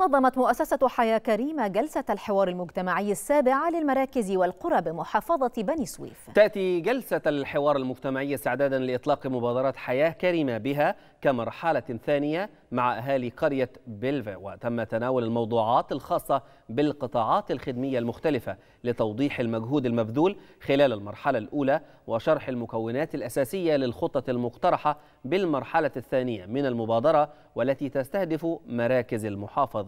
نظمت مؤسسة حياة كريمة جلسة الحوار المجتمعي السابعة للمراكز والقرى بمحافظة بني سويف تأتي جلسة الحوار المجتمعي استعدادا لإطلاق مبادرة حياة كريمة بها كمرحلة ثانية مع أهالي قرية بيلفا وتم تناول الموضوعات الخاصة بالقطاعات الخدمية المختلفة لتوضيح المجهود المبذول خلال المرحلة الأولى وشرح المكونات الأساسية للخطة المقترحة بالمرحلة الثانية من المبادرة والتي تستهدف مراكز المحافظة